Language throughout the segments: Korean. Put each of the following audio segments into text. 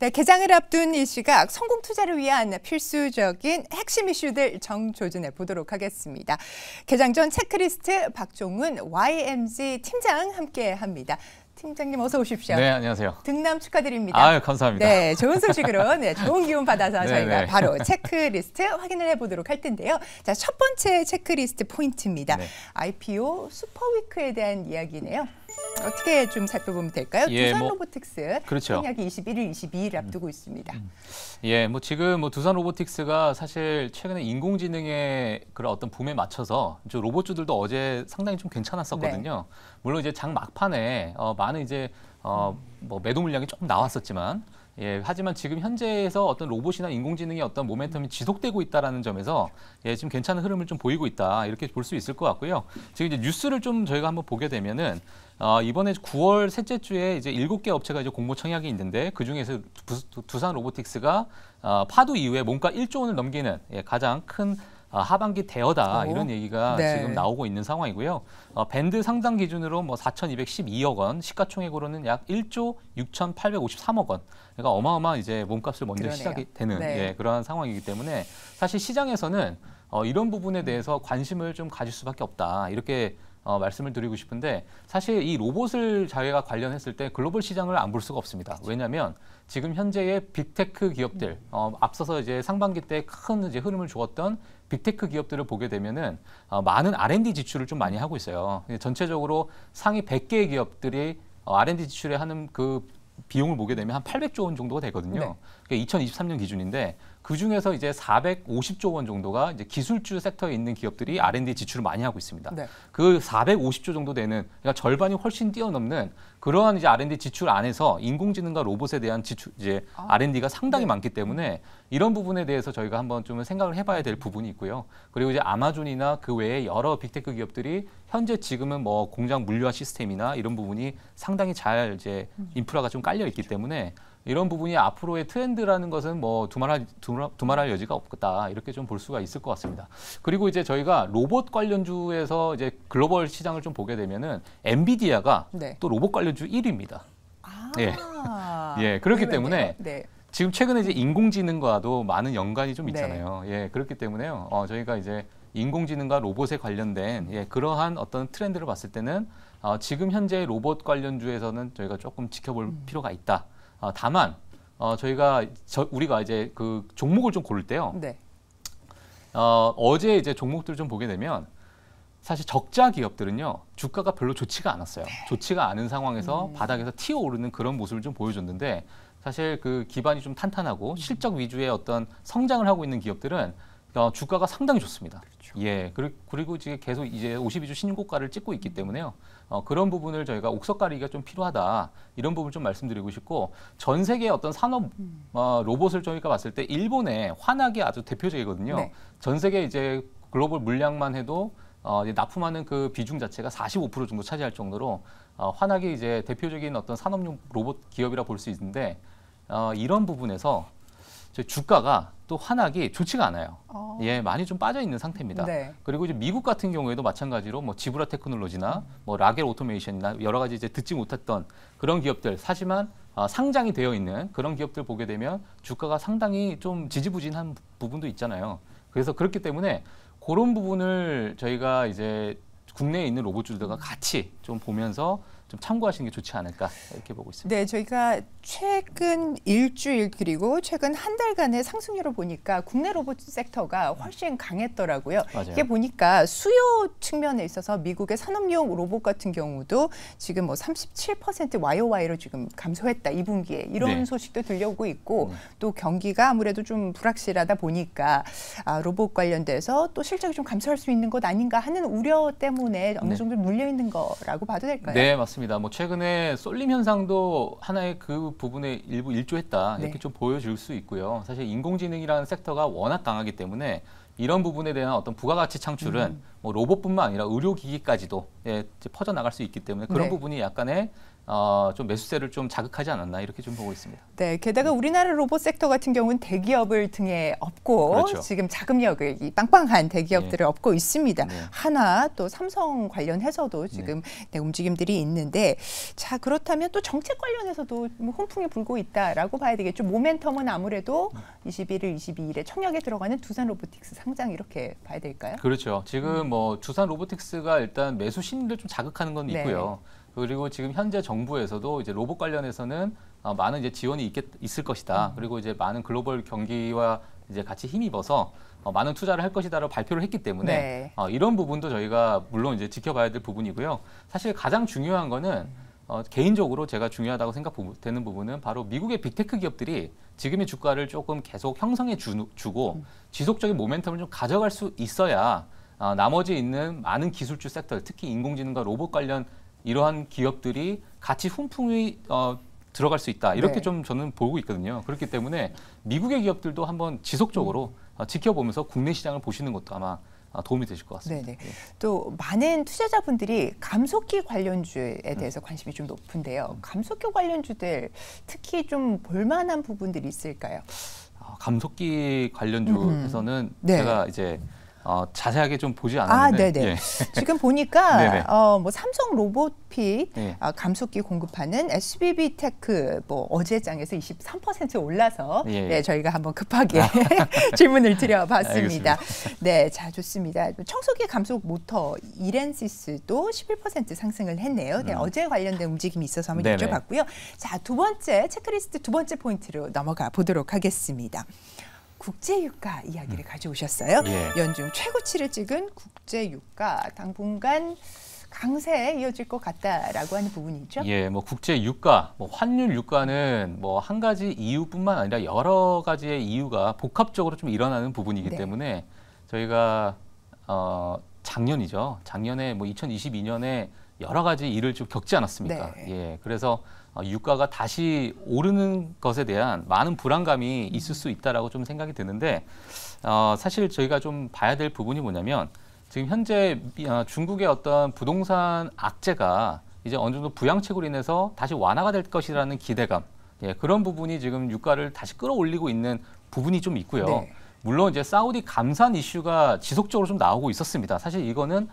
네, 개장을 앞둔 이 시각 성공 투자를 위한 필수적인 핵심 이슈들 정조준해 보도록 하겠습니다. 개장 전 체크리스트 박종훈 YMG 팀장 함께합니다. 팀장님 어서 오십시오. 네, 안녕하세요. 등남 축하드립니다. 아유, 감사합니다. 네, 좋은 소식으로 네, 좋은 기운 받아서 네, 저희가 네. 바로 체크리스트 확인을 해보도록 할 텐데요. 자, 첫 번째 체크리스트 포인트입니다. 네. IPO 슈퍼위크에 대한 이야기네요. 어떻게 좀 살펴보면 될까요? 예, 두산 뭐, 로보틱스 그렇죠. 생약이 21일, 22일 앞두고 음. 있습니다. 음. 예, 뭐 지금 뭐 두산 로보틱스가 사실 최근에 인공지능의 그런 어떤 붐에 맞춰서 로봇주들도 어제 상당히 좀 괜찮았었거든요. 네. 물론 이제 장 막판에 어, 많은 이제 어, 뭐 매도 물량이 조금 나왔었지만 예, 하지만 지금 현재에서 어떤 로봇이나 인공지능의 어떤 모멘텀이 지속되고 있다라는 점에서 예, 지금 괜찮은 흐름을 좀 보이고 있다 이렇게 볼 수 있을 것 같고요. 지금 이제 뉴스를 좀 저희가 한번 보게 되면은 어, 이번에 9월 셋째 주에 이제 7개 업체가 이제 공모 청약이 있는데 그 중에서 두산 로보틱스가 어, 파도 이후에 몸가 1조 원을 넘기는 예, 가장 큰 아, 하반기 대여다 오. 어. 이런 얘기가 네. 지금 나오고 있는 상황이고요. 어, 밴드 상당 기준으로 뭐 4,212억 원, 시가총액으로는 약 1조 6,853억 원. 그러니까 어마어마한 이제 몸값을 먼저 그러네요. 시작이 되는 네. 예, 그러한 상황이기 때문에 사실 시장에서는 어, 이런 부분에 대해서 관심을 좀 가질 수밖에 없다 이렇게 어, 말씀을 드리고 싶은데 사실 이 로봇을 자회가 관련했을 때 글로벌 시장을 안 볼 수가 없습니다. 그렇죠. 왜냐하면 지금 현재의 빅테크 기업들 음. 어, 앞서서 이제 상반기 때 큰 이제 흐름을 주었던 빅테크 기업들을 보게 되면은 어, 많은 R&D 지출을 좀 많이 하고 있어요. 전체적으로 상위 100개의 기업들이 어, R&D 지출에 하는 그 비용을 보게 되면 한 800조 원 정도가 되거든요. 네. 그게 그러니까 2023년 기준인데 그 중에서 이제 450조 원 정도가 이제 기술주 섹터에 있는 기업들이 R&D 지출을 많이 하고 있습니다. 네. 그 450조 정도 되는 그러니까 절반이 훨씬 뛰어넘는 그러한 이제 R&D 지출 안에서 인공지능과 로봇에 대한 지출 이제 아. R&D가 상당히 네. 많기 때문에 이런 부분에 대해서 저희가 한번 좀 생각을 해봐야 될 부분이 있고요. 그리고 이제 아마존이나 그 외에 여러 빅테크 기업들이 현재 지금은 뭐 공장 물류화 시스템이나 이런 부분이 상당히 잘 이제 음. 인프라가 좀 깔려 있기 때문에 이런 부분이 앞으로의 트렌드라는 것은 뭐 두말할 두말할 여지가 없다 이렇게 좀 볼 수가 있을 것 같습니다. 그리고 이제 저희가 로봇 관련주에서 이제 글로벌 시장을 좀 보게 되면은 엔비디아가 네. 또 로봇 관련주 1위입니다. 아 예. 예, 그렇기 때문에 네. 지금 최근에 이제 인공지능과도 많은 연관이 좀 네. 있잖아요. 네. 예, 그렇기 때문에요. 어, 저희가 이제 인공지능과 로봇에 관련된 예, 그러한 어떤 트렌드를 봤을 때는 어, 지금 현재 로봇 관련주에서는 저희가 조금 지켜볼 음. 필요가 있다. 어, 다만 어, 저희가 저, 우리가 이제 그 종목을 좀 고를 때요. 네. 어, 어제 이제 종목들 좀 보게 되면 사실 적자 기업들은요 주가가 별로 좋지가 않았어요. 네. 좋지가 않은 상황에서 음. 바닥에서 튀어 오르는 그런 모습을 좀 보여줬는데 사실 그 기반이 좀 탄탄하고 음. 실적 위주의 어떤 성장을 하고 있는 기업들은 어, 주가가 상당히 좋습니다. 그렇죠. 예 그리고, 지금 계속 이제 52주 신고가를 찍고 있기 음. 때문에요. 어, 그런 부분을 저희가 옥석가리기가 좀 필요하다 이런 부분 을좀 말씀드리고 싶고 전 세계 어떤 산업 음. 어, 로봇을 저희가 봤을 때 일본의 환학이 아주 대표적이거든요. 네. 전 세계 이제 글로벌 물량만 해도 어, 이제 납품하는 그 비중 자체가 45% 정도 차지할 정도로 어, 환학이 이제 대표적인 어떤 산업용 로봇 기업이라 볼 수 있는데 어, 이런 부분에서 주가가 또환하이 좋지가 않아요. 어. 예, 많이 좀 빠져 있는 상태입니다. 네. 그리고 이제 미국 같은 경우에도 마찬가지로 뭐 지브라 테크놀로지나 뭐 라겔 오토메이션이나 여러 가지 이제 듣지 못했던 그런 기업들 사실만 아, 상장이 되어 있는 그런 기업들 보게 되면 주가가 상당히 좀 지지부진한 부분도 있잖아요. 그래서 그렇기 때문에 그런 부분을 저희가 이제 국내에 있는 로봇주들과 같이 좀 보면서 좀 참고하시는 게 좋지 않을까 이렇게 보고 있습니다. 네, 저희가 최근 일주일 그리고 최근 한 달간의 상승률을 보니까 국내 로봇 섹터가 훨씬 강했더라고요. 맞아요. 이게 보니까 수요 측면에 있어서 미국의 산업용 로봇 같은 경우도 지금 뭐 37% YOY로 지금 감소했다 이분기에 이런 네. 소식도 들려오고 있고 음. 또 경기가 아무래도 좀 불확실하다 보니까 아, 로봇 관련돼서 또 실적이 좀 감소할 수 있는 것 아닌가 하는 우려 때문에 어느 네. 정도 네. 물려 있는 거라고 봐도 될까요? 네, 맞습니다. 그습니다뭐 최근에 쏠림 현상도 하나의 그 부분에 일부 일조했다 이렇게 네. 좀 보여줄 수 있고요. 사실 인공지능이라는 섹터가 워낙 강하기 때문에 이런 부분에 대한 어떤 부가가치 창출은 음. 뭐 로봇뿐만 아니라 의료기기까지도 예, 퍼져나갈 수 있기 때문에 그런 네. 부분이 약간의 어, 좀 매수세를 좀 자극하지 않았나 이렇게 좀 보고 있습니다. 네, 게다가 우리나라 로봇 섹터 같은 경우는 대기업을 등에 업고 그렇죠. 지금 자금력을 이 빵빵한 대기업들을 네. 업고 있습니다. 네. 하나 또 삼성 관련해서도 네. 지금 네. 움직임들이 있는데 자 그렇다면 또 정책 관련해서도 뭐 훈풍이 불고 있다라고 봐야 되겠죠. 모멘텀은 아무래도 21일, 음. 22일에 청약에 들어가는 두산 로보틱스 상장 이렇게 봐야 될까요? 그렇죠. 지금 뭐 두산 로보틱스가 일단 매수 심리를 좀 자극하는 건 네. 있고요. 그리고 지금 현재 정부에서도 이제 로봇 관련해서는 어, 많은 이제 지원이 있겠, 있을 것이다. 음. 그리고 이제 많은 글로벌 경기와 이제 같이 힘입어서 어, 많은 투자를 할 것이다라고 발표를 했기 때문에 네. 어, 이런 부분도 저희가 물론 이제 지켜봐야 될 부분이고요. 사실 가장 중요한 거는 어, 개인적으로 제가 중요하다고 생각되는 부분은 바로 미국의 빅테크 기업들이 지금의 주가를 조금 계속 형성해 주, 주고 음. 지속적인 모멘텀을 좀 가져갈 수 있어야 어, 나머지 있는 많은 기술주 섹터, 특히 인공지능과 로봇 관련 이러한 기업들이 같이 훈풍이 어, 들어갈 수 있다 이렇게 네. 좀 저는 보고 있거든요. 그렇기 때문에 미국의 기업들도 한번 지속적으로 음. 어, 지켜보면서 국내 시장을 보시는 것도 아마 어, 도움이 되실 것 같습니다. 네네. 예. 또 많은 투자자분들이 감속기 관련주에 음. 대해서 음. 관심이 좀 높은데요. 음. 감속기 관련주들 특히 좀 볼만한 부분들이 있을까요? 아, 감속기 관련주에서는 음. 네. 제가 이제 어, 자세하게 좀 보지 아, 않았는데. 아, 네네. 예. 지금 보니까 어, 뭐 삼성 로봇핏 예. 아, 감속기 공급하는 SBB 테크 뭐 어제 장에서 23% 올라서 예, 예. 네, 저희가 한번 급하게 질문을 드려봤습니다. 습니다 네, 자 좋습니다. 청소기 감속 모터 이렌시스도 11% 상승을 했네요. 네, 음. 어제 관련된 움직임이 있어서 한번 네네. 여쭤봤고요. 자, 두 번째 체크리스트 두 번째 포인트로 넘어가 보도록 하겠습니다. 국제유가 이야기를 음. 가져오셨어요. 예. 연중 최고치를 찍은 국제유가 당분간 강세 이어질 것 같다라고 하는 부분이죠. 예, 뭐 국제 유가, 뭐 환율 유가는 뭐 한 가지 이유뿐만 아니라 여러 가지의 이유가 복합적으로 좀 일어나는 부분이기 네. 때문에 저희가 어 작년이죠. 작년에 뭐 2022년에 여러 가지 일을 좀 겪지 않았습니까? 네. 예, 그래서 어, 유가가 다시 오르는 것에 대한 많은 불안감이 있을 수 있다라고 좀 생각이 드는데 어, 사실 저희가 좀 봐야 될 부분이 뭐냐면 지금 현재 어, 중국의 어떤 부동산 악재가 이제 어느 정도 부양책으로 인해서 다시 완화가 될 것이라는 기대감 예, 그런 부분이 지금 유가를 다시 끌어올리고 있는 부분이 좀 있고요. 네. 물론 이제 사우디 감산 이슈가 지속적으로 좀 나오고 있었습니다. 사실 이거는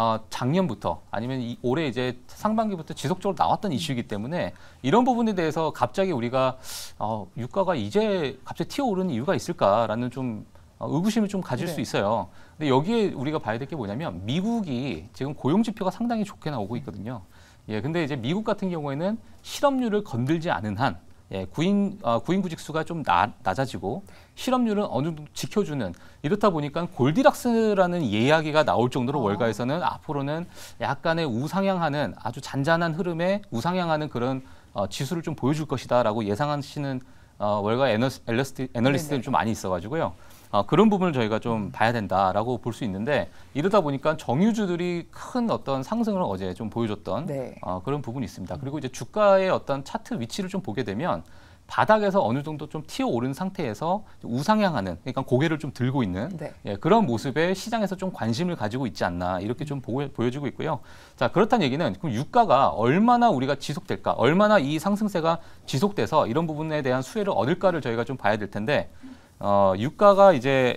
어, 작년부터 아니면 이, 올해 이제 상반기부터 지속적으로 나왔던 이슈이기 때문에 이런 부분에 대해서 갑자기 우리가 어, 유가가 이제 갑자기 튀어오르는 이유가 있을까라는 좀 어, 의구심을 좀 가질 네. 수 있어요. 근데 여기에 우리가 봐야 될 게 뭐냐면 미국이 지금 고용 지표가 상당히 좋게 나오고 있거든요. 예, 근데 이제 미국 같은 경우에는 실업률을 건들지 않은 한 예, 구인 어, 구인구직 수가 좀 나, 낮아지고 실업률은 어느 정도 지켜주는 이렇다 보니까 골디락스라는 이야기가 나올 정도로 어. 월가에서는 앞으로는 약간의 우상향하는 아주 잔잔한 흐름에 우상향하는 그런 어, 지수를 좀 보여줄 것이다라고 예상하시는 어, 월가 애널리스트, 애널리스트들이 좀 많이 있어가지고요. 아, 그런 부분을 저희가 좀 봐야 된다라고 볼 수 있는데 이러다 보니까 정유주들이 큰 어떤 상승을 어제 좀 보여줬던 네. 어, 그런 부분이 있습니다. 그리고 이제 주가의 어떤 차트 위치를 좀 보게 되면 바닥에서 어느 정도 좀 튀어 오른 상태에서 우상향하는 그러니까 고개를 좀 들고 있는 네. 예, 그런 모습에 시장에서 좀 관심을 가지고 있지 않나 이렇게 좀 보, 보여지고 있고요. 자 그렇다는 얘기는 그럼 유가가 얼마나 우리가 지속될까, 얼마나 이 상승세가 지속돼서 이런 부분에 대한 수혜를 얻을까를 저희가 좀 봐야 될 텐데 어, 유가가 이제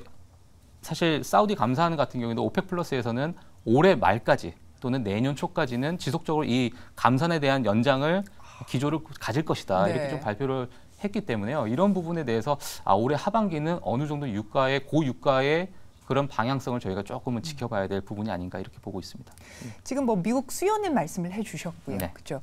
사실 사우디 감사하는 같은 경우에도 오펙 플러스에서는 올해 말까지 또는 내년 초까지는 지속적으로 이 감산에 대한 연장을 기조를 가질 것이다 네. 이렇게 좀 발표를 했기 때문에요. 이런 부분에 대해서 아, 올해 하반기는 어느 정도 유가의 고유가의 그런 방향성을 저희가 조금은 음. 지켜봐야 될 부분이 아닌가 이렇게 보고 있습니다. 음. 지금 뭐 미국 수요는 말씀을 해주셨고요, 네. 그렇죠?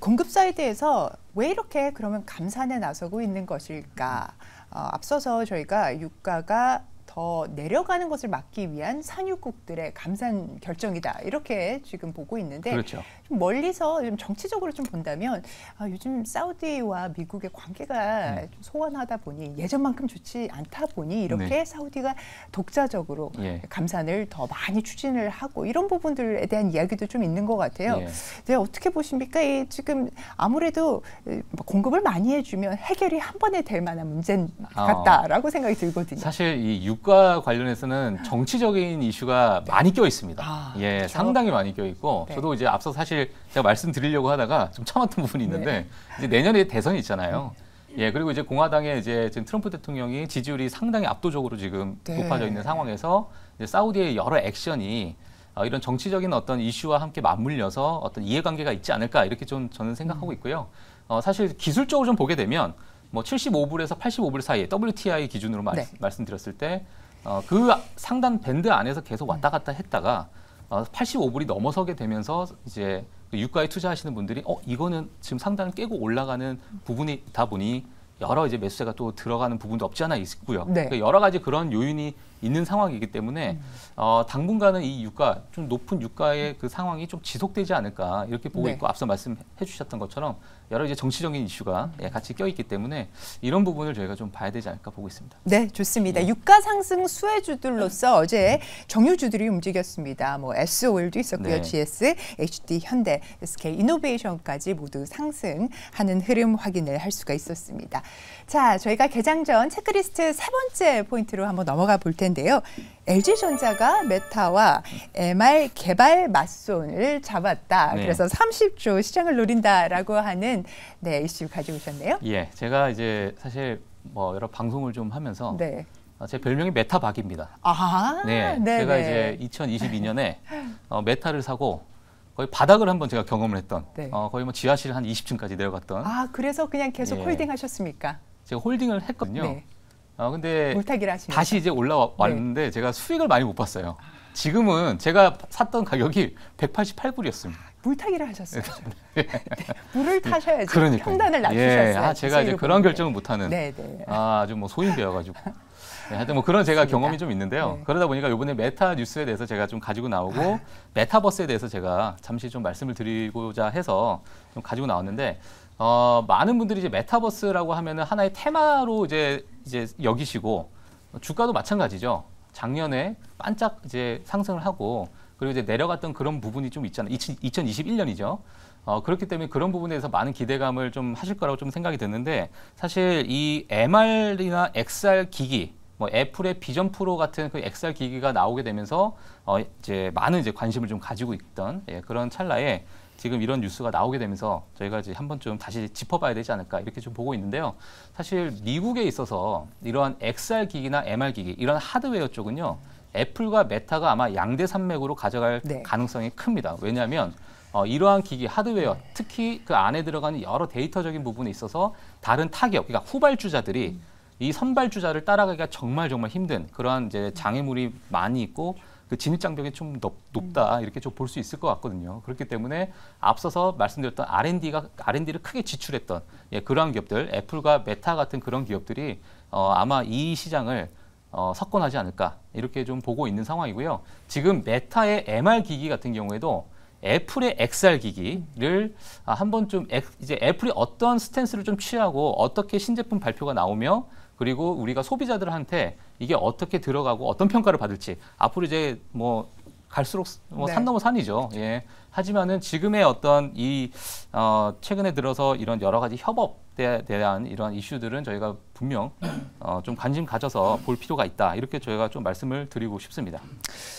공급 사이드에서 왜 이렇게 그러면 감산에 나서고 있는 것일까? 음. 어, 앞서서 저희가 유가가 더 내려가는 것을 막기 위한 산유국들의 감산 결정이다 이렇게 지금 보고 있는데 그렇죠. 좀 멀리서 좀 정치적으로 좀 본다면 아, 요즘 사우디와 미국의 관계가 네. 좀 소원하다 보니 예전만큼 좋지 않다 보니 이렇게 네. 사우디가 독자적으로 예. 감산을 더 많이 추진을 하고 이런 부분들에 대한 이야기도 좀 있는 것 같아요. 예. 네, 어떻게 보십니까? 이 지금 아무래도 뭐 공급을 많이 해주면 해결이 한 번에 될 만한 문제 아. 같다라고 어, 생각이 들거든요. 사실 이 유가 교육과 관련해서는 정치적인 이슈가 네. 많이 껴 있습니다. 아, 예, 그렇죠? 상당히 많이 껴 있고 네. 저도 이제 앞서 사실 제가 말씀드리려고 하다가 좀 참았던 부분이 있는데 네. 이제 내년에 대선이 있잖아요. 음. 예, 그리고 이제 공화당의 이제 지금 트럼프 대통령이 지지율이 상당히 압도적으로 지금 네. 높아져 있는 상황에서 사우디의 여러 액션이 어, 이런 정치적인 어떤 이슈와 함께 맞물려서 어떤 이해관계가 있지 않을까 이렇게 좀 저는 생각하고 음. 있고요. 어, 사실 기술적으로 좀 보게 되면 뭐 75불에서 85불 사이에 WTI 기준으로 말, 네. 말씀드렸을 때 어, 그 상단 밴드 안에서 계속 왔다 갔다 했다가 어, 85불이 넘어서게 되면서 이제 그 유가에 투자하시는 분들이 어 이거는 지금 상단을 깨고 올라가는 부분이다 보니 여러 이제 매수세가 또 들어가는 부분도 없지 않아 있고요. 네. 그러니까 여러 가지 그런 요인이 있는 상황이기 때문에 음. 어, 당분간은 이 유가 좀 높은 유가의 그 상황이 좀 지속되지 않을까 이렇게 보고 네. 있고 앞서 말씀해 주셨던 것처럼 여러 이제 정치적인 이슈가 예, 같이 껴있기 때문에 이런 부분을 저희가 좀 봐야 되지 않을까 보고 있습니다. 네, 좋습니다. 네. 유가 상승 수혜주들로서 어제 정유주들이 움직였습니다. 뭐 S오일도 있었고요, 네. GS, HD, 현대, SK 이노베이션까지 모두 상승하는 흐름 확인을 할 수가 있었습니다. 자, 저희가 개장 전 체크리스트 세 번째 포인트로 한번 넘어가 볼 텐데요. LG전자가 메타와 MR 개발 맞손을 잡았다. 네. 그래서 30조 시장을 노린다라고 하는 네, 이슈 가져오셨네요. 예, 제가 이제 사실 뭐 여러 방송을 좀 하면서 네. 어, 제 별명이 메타박입니다. 아, 네, 네 제가 이제 2022년에 어, 메타를 사고 거의 바닥을 한번 제가 경험을 했던 네. 어, 거의 뭐 지하실 한 20층까지 내려갔던. 아, 그래서 그냥 계속 예. 홀딩하셨습니까? 제가 홀딩을 했거든요. 네. 어, 근데 다시 이제 올라왔는데 네. 제가 수익을 많이 못 봤어요. 지금은 제가 샀던 가격이 188불이었습니다. 물타기를 하셨어요. 네. 네. 물을 네. 타셔야지. 그러니까 판단을 예. 낮추셨어요. 예. 아, 제가 이제 그런 결정을 못하는 네, 네. 아, 아주 뭐 소인배여가지고. 네, 하여튼 뭐 그런 제가 경험이 좀 있는데요. 네. 그러다 보니까 이번에 메타 뉴스에 대해서 제가 좀 가지고 나오고 아. 메타버스에 대해서 제가 잠시 좀 말씀을 드리고자 해서 좀 가지고 나왔는데 어, 많은 분들이 이제 메타버스라고 하면은 하나의 테마로 이제 이제 여기시고 주가도 마찬가지죠. 작년에 반짝 이제 상승을 하고 그리고 이제 내려갔던 그런 부분이 좀 있잖아요. 2021년이죠. 어, 그렇기 때문에 그런 부분에서 많은 기대감을 좀 하실 거라고 좀 생각이 드는데 사실 이 MR이나 XR 기기 뭐 애플의 비전 프로 같은 그 XR 기기가 나오게 되면서 어 이제 많은 이제 관심을 좀 가지고 있던 예, 그런 찰나에 지금 이런 뉴스가 나오게 되면서 저희가 이제 한번좀 다시 짚어봐야 되지 않을까 이렇게 좀 보고 있는데요. 사실 미국에 있어서 이러한 XR 기기나 MR 기기 이런 하드웨어 쪽은요. 애플과 메타가 아마 양대 산맥으로 가져갈 네. 가능성이 큽니다. 왜냐하면 어, 이러한 기기 하드웨어 네. 특히 그 안에 들어가는 여러 데이터적인 부분에 있어서 다른 타격 그러니까 후발주자들이 음. 이 선발주자를 따라가기가 정말 정말 힘든 그러한 이제 장애물이 많이 있고 그 진입 장벽이 좀 높, 다 음. 이렇게 좀 볼 수 있을 것 같거든요. 그렇기 때문에 앞서서 말씀드렸던 R&D가 R&D를 크게 지출했던 예, 그러한 기업들, 애플과 메타 같은 그런 기업들이 어, 아마 이 시장을 어, 석권하지 않을까 이렇게 좀 보고 있는 상황이고요. 지금 메타의 MR 기기 같은 경우에도 애플의 XR 기기를 아, 한번 좀 이제 애플이 어떤 스탠스를 좀 취하고 어떻게 신제품 발표가 나오며 그리고 우리가 소비자들한테 이게 어떻게 들어가고 어떤 평가를 받을지 앞으로 이제 뭐 갈수록 뭐산 네. 넘어 산이죠. 예. 하지만은 지금의 어떤 이 어, 최근에 들어서 이런 여러 가지 협업 에 대한 이러한 이슈들은 저희가 분명 어, 좀 관심 가져서 볼 필요가 있다 이렇게 저희가 좀 말씀을 드리고 싶습니다.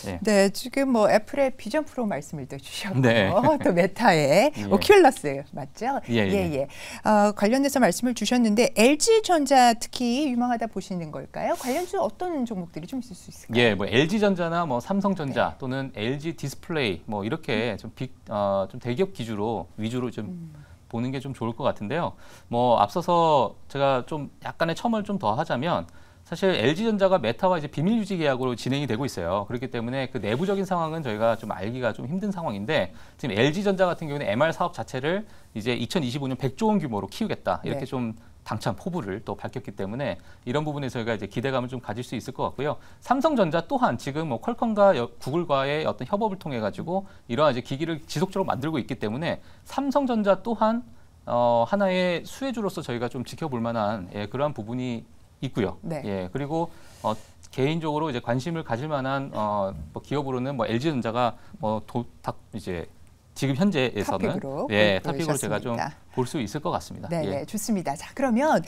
네, 네 지금 뭐 애플의 비전 프로 말씀을 또 주셨고 네. 또 메타의 예. 오큘러스 맞죠? 예예. 예. 예, 예. 어, 관련해서 말씀을 주셨는데 LG 전자 특히 유망하다 보시는 걸까요? 관련주 어떤 종목들이 좀 있을 수 있을까요? 예, 뭐 LG 전자나 뭐 삼성전자 네. 또는 LG 디스플레이 뭐 이렇게 음. 어, 좀빅좀 대기업 기주로 위주로 좀 음. 보는 게 좀 좋을 것 같은데요. 뭐 앞서서 제가 좀 약간의 첨을 좀 더 하자면 사실 LG전자가 메타와 이제 비밀 유지 계약으로 진행이 되고 있어요. 그렇기 때문에 그 내부적인 상황은 저희가 좀 알기가 좀 힘든 상황인데 지금 LG전자 같은 경우는 MR 사업 자체를 이제 2025년 100조 원 규모로 키우겠다 이렇게 네. 좀 당찬 포부를 또 밝혔기 때문에 이런 부분에 저희가 이제 기대감을 좀 가질 수 있을 것 같고요. 삼성전자 또한 지금 뭐 퀄컴과 여, 구글과의 어떤 협업을 통해 가지고 이러한 이제 기기를 지속적으로 만들고 있기 때문에 삼성전자 또한 어, 하나의 수혜주로서 저희가 좀 지켜볼 만한 예, 그러한 부분이 있고요. 네. 예, 그리고 어, 개인적으로 이제 관심을 가질 만한 어, 뭐 기업으로는 뭐 LG전자가 뭐 도, 다 이제 지금 현재에서는 탑픽으로 예, 탑픽으로 제가 좀 볼 수 있을 것 같습니다. 네, 예. 네, 좋습니다. 자, 그러면 음.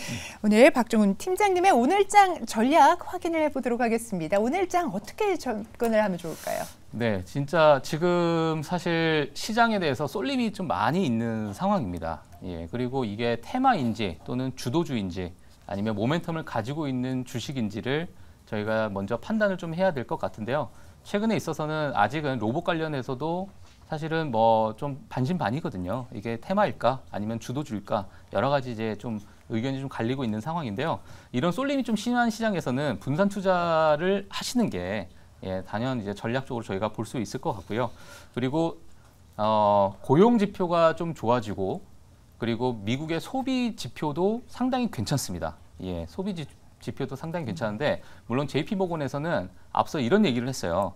오늘 박종훈 팀장님의 오늘장 전략 확인을 해보도록 하겠습니다. 오늘장 어떻게 접근을 하면 좋을까요? 네, 진짜 지금 사실 시장에 대해서 쏠림이 좀 많이 있는 상황입니다. 예, 그리고 이게 테마인지 또는 주도주인지 아니면 모멘텀을 가지고 있는 주식인지를 저희가 먼저 판단을 좀 해야 될 것 같은데요. 최근에 있어서는 아직은 로봇 관련해서도 사실은 뭐 좀 반신반의거든요. 이게 테마일까 아니면 주도주일까 여러 가지 이제 좀 의견이 좀 갈리고 있는 상황인데요. 이런 쏠림이 좀 심한 시장에서는 분산 투자를 하시는 게 예, 당연 이제 전략적으로 저희가 볼 수 있을 것 같고요. 그리고 어, 고용 지표가 좀 좋아지고 그리고 미국의 소비 지표도 상당히 괜찮습니다. 예, 소비 지, 지표도 상당히 괜찮은데 물론 JP 모건에서는 앞서 이런 얘기를 했어요.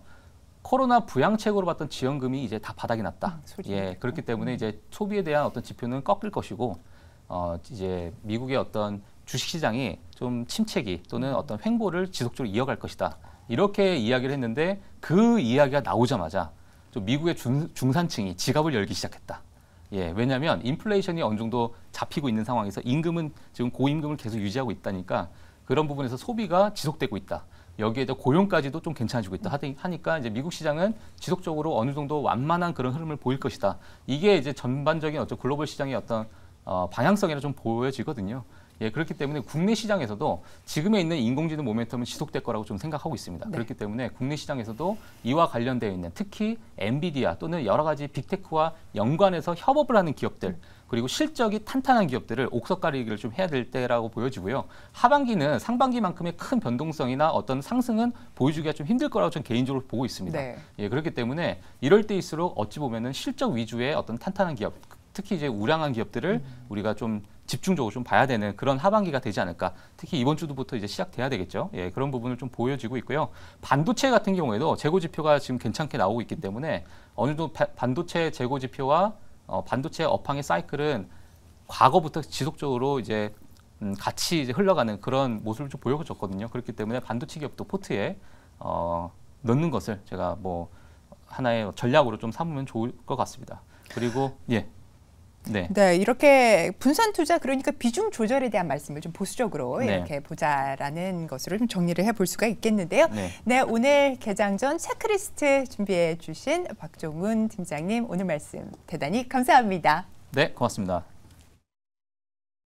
코로나 부양책으로 봤던 지원금이 이제 다 바닥이 났다. 음, 예, 그렇기 때문에 이제 소비에 대한 어떤 지표는 꺾일 것이고 어 이제 미국의 어떤 주식 시장이 좀 침체기 또는 음. 어떤 횡보를 지속적으로 이어갈 것이다. 이렇게 이야기를 했는데 그 이야기가 나오자마자 좀 미국의 중, 중산층이 지갑을 열기 시작했다. 예, 왜냐하면 인플레이션이 어느 정도 잡히고 있는 상황에서 임금은 지금 고임금을 계속 유지하고 있다니까 그런 부분에서 소비가 지속되고 있다. 여기에다 고용까지도 좀 괜찮아지고 있다 하니까 이제 미국 시장은 지속적으로 어느 정도 완만한 그런 흐름을 보일 것이다. 이게 이제 전반적인 어떤 글로벌 시장의 어떤 어, 방향성이라 좀 보여지거든요. 예, 그렇기 때문에 국내 시장에서도 지금에 있는 인공지능 모멘텀은 지속될 거라고 좀 생각하고 있습니다. 네. 그렇기 때문에 국내 시장에서도 이와 관련되어 있는 특히 엔비디아 또는 여러 가지 빅테크와 연관해서 협업을 하는 기업들 그리고 실적이 탄탄한 기업들을 옥석가리기를 좀 해야 될 때라고 보여지고요. 하반기는 상반기만큼의 큰 변동성이나 어떤 상승은 보여주기가 좀 힘들 거라고 저는 개인적으로 보고 있습니다. 네. 예, 그렇기 때문에 이럴 때일수록 어찌 보면은 실적 위주의 어떤 탄탄한 기업 특히 이제 우량한 기업들을 우리가 좀 집중적으로 좀 봐야 되는 그런 하반기가 되지 않을까. 특히 이번 주부터 이제 시작돼야 되겠죠. 예, 그런 부분을 좀 보여지고 있고요. 반도체 같은 경우에도 재고 지표가 지금 괜찮게 나오고 있기 때문에 어느 정도 바, 반도체 재고 지표와 어, 반도체 업황의 사이클은 과거부터 지속적으로 이제 음, 같이 이제 흘러가는 그런 모습을 좀 보여줬거든요. 그렇기 때문에 반도체 기업도 포트에 어, 넣는 것을 제가 뭐 하나의 전략으로 좀 삼으면 좋을 것 같습니다. 그리고 예. 네. 네, 이렇게 분산 투자 그러니까 비중 조절에 대한 말씀을 좀 보수적으로 네. 이렇게 보자라는 것으로 좀 정리를 해 볼 수가 있겠는데요. 네. 네, 오늘 개장 전 체크리스트 준비해 주신 박종훈 팀장님 오늘 말씀 대단히 감사합니다. 네, 고맙습니다.